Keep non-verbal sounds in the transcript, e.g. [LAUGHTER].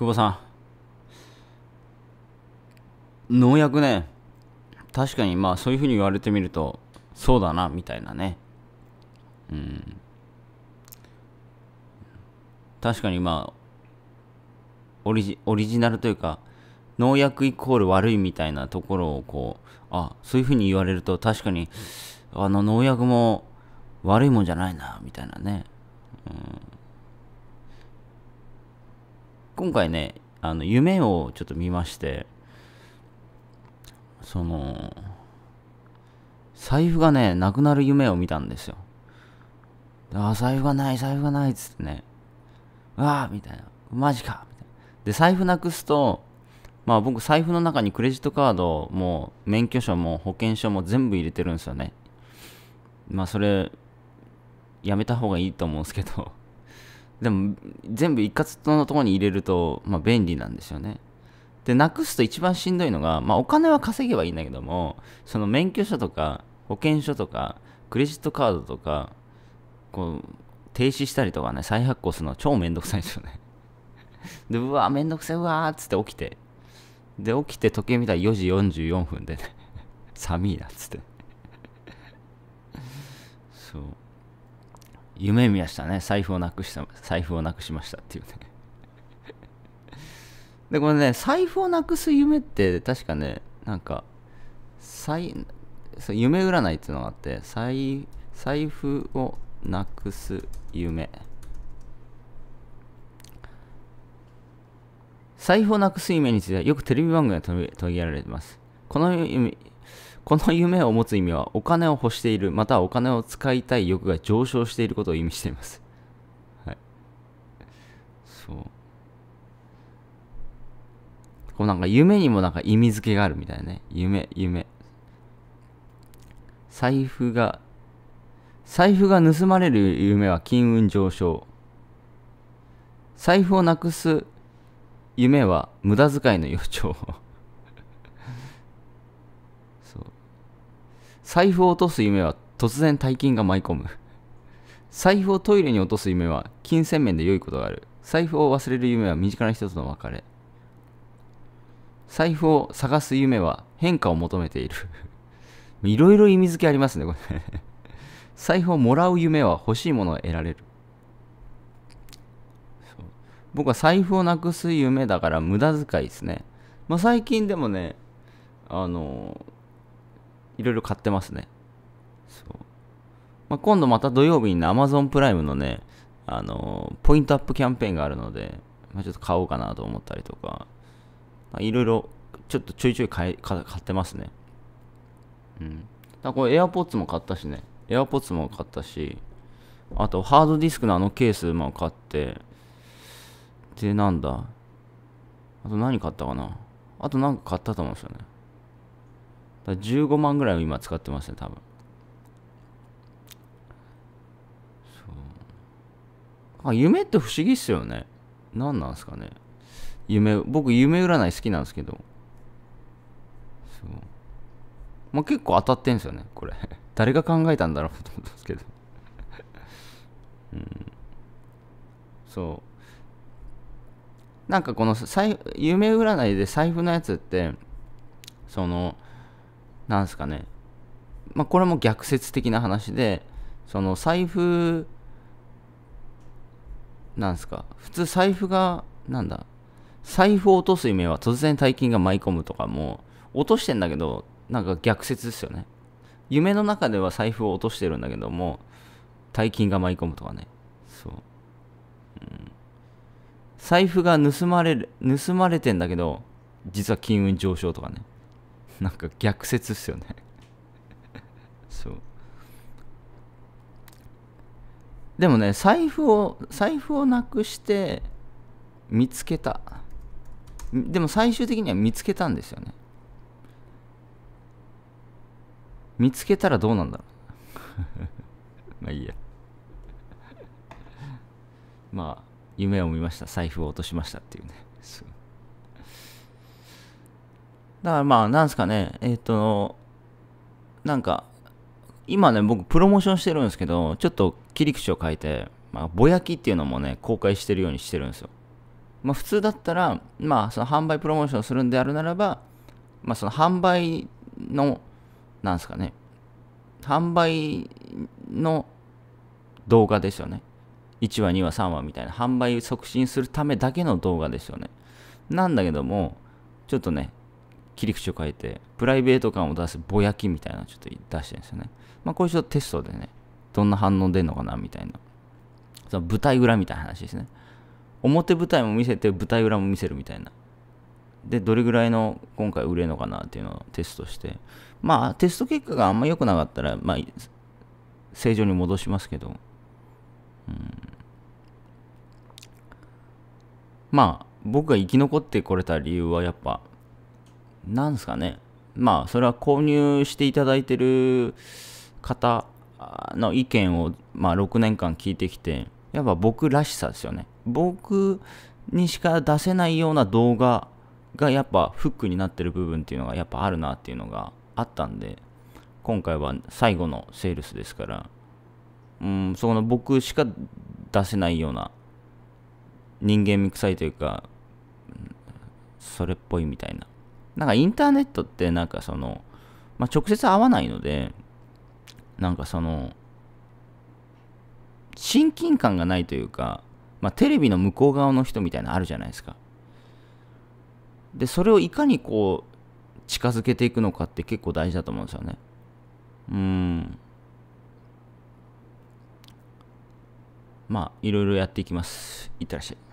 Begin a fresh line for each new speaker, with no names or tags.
久保さん農薬ね確かにまあそういうふうに言われてみるとそうだなみたいなねうん確かにまあオリジオリジナルというか農薬イコール悪いみたいなところをこうあそういうふうに言われると確かにあの農薬も悪いもんじゃないなみたいなね、うん今回ね、あの、夢をちょっと見まして、その、財布がね、なくなる夢を見たんですよ。あ、財布がない、財布がないっつってね。わあ、みたいな。マジかみたいな。で、財布なくすと、まあ僕、財布の中にクレジットカードも、免許証も、保険証も全部入れてるんですよね。まあそれ、やめた方がいいと思うんですけどでも全部一括のところに入れると、まあ、便利なんですよね。で、なくすと一番しんどいのが、まあ、お金は稼げばいいんだけども、その免許証とか保険証とかクレジットカードとか、こう、停止したりとかね、再発行するのは超めんどくさいんですよね。で、うわ、めんどくさい、うわーっつって起きて。で、起きて時計見たら4時44分でね、[LAUGHS] 寒いなっつって。そう。夢見ましたね。財布をなくした、財布をなくしましたっていうね [LAUGHS] で、これね、財布をなくす夢って、確かね、なんか、財、そう夢占いっていうのがあって、財、財布をなくす夢。財布をなくす夢についてはよくテレビ番組が取り上げられてます。この夢、この夢を持つ意味はお金を欲しているまたはお金を使いたい欲が上昇していることを意味しています。はい。そう。こうなんか夢にもなんか意味付けがあるみたいなね。夢、夢。財布が、財布が盗まれる夢は金運上昇。財布をなくす夢は無駄遣いの予兆。財布を落とす夢は突然大金が舞い込む。財布をトイレに落とす夢は金銭面で良いことがある。財布を忘れる夢は身近な人との別れ。財布を探す夢は変化を求めている。いろいろ意味付けありますね、これ財布をもらう夢は欲しいものを得られる。僕は財布をなくす夢だから無駄遣いですね。まあ、最近でもね、あの、いろいろ買ってますね。そう。まあ、今度また土曜日にね、Amazon プライムのね、あのー、ポイントアップキャンペーンがあるので、まあ、ちょっと買おうかなと思ったりとか、まいろいろ、ちょっとちょいちょい買買ってますね。うん。だこれ AirPods も買ったしね、AirPods も買ったし、あとハードディスクのあのケースも買って、で、なんだ。あと何買ったかなあと何か買ったと思うんですよね。だ15万ぐらいを今使ってますね、多分。あ、夢って不思議っすよね。何なんすかね。夢、僕夢占い好きなんですけど。そう。まあ、結構当たってんすよね、これ。[LAUGHS] 誰が考えたんだろうと思ったんですけど。[LAUGHS] うん。そう。なんかこの財夢占いで財布のやつって、その、なんすかね、まあ、これも逆説的な話で、その財布、なんすか、普通財布が、なんだ、財布を落とす夢は突然大金が舞い込むとかも、落としてんだけど、なんか逆説ですよね。夢の中では財布を落としてるんだけども、大金が舞い込むとかね。そう。うん、財布が盗まれる、盗まれてんだけど、実は金運上昇とかね。[LAUGHS] なんか逆説っすよね [LAUGHS] そうでもね財布を財布をなくして見つけたでも最終的には見つけたんですよね見つけたらどうなんだろう [LAUGHS] まあいいやまあ夢を見ました財布を落としましたっていうねだからまあ、なんすかね、えっ、ー、と、なんか、今ね、僕、プロモーションしてるんですけど、ちょっと切り口を変えて、まあ、ぼやきっていうのもね、公開してるようにしてるんですよ。まあ、普通だったら、まあ、その販売プロモーションするんであるならば、まあ、その販売の、なんすかね、販売の動画ですよね。1話、2話、3話みたいな、販売促進するためだけの動画ですよね。なんだけども、ちょっとね、切り口を変えて、プライベート感を出すぼやきみたいなのをちょっと出してるんですよね。まあ、これちょっとテストでね、どんな反応出るのかなみたいな。その舞台裏みたいな話ですね。表舞台も見せて、舞台裏も見せるみたいな。で、どれぐらいの今回売れるのかなっていうのをテストして、まあ、テスト結果があんま良くなかったら、まあ、正常に戻しますけど、うん。まあ、僕が生き残ってこれた理由はやっぱ、なんですかね。まあ、それは購入していただいてる方の意見を、まあ、6年間聞いてきて、やっぱ僕らしさですよね。僕にしか出せないような動画がやっぱフックになってる部分っていうのがやっぱあるなっていうのがあったんで、今回は最後のセールスですから、うん、その僕しか出せないような人間味臭いというか、それっぽいみたいななんかインターネットってなんかその、まあ、直接会わないので、なんかその、親近感がないというか、まあ、テレビの向こう側の人みたいなのあるじゃないですか。で、それをいかにこう、近づけていくのかって結構大事だと思うんですよね。うん。まあ、いろいろやっていきます。いってらっしゃい。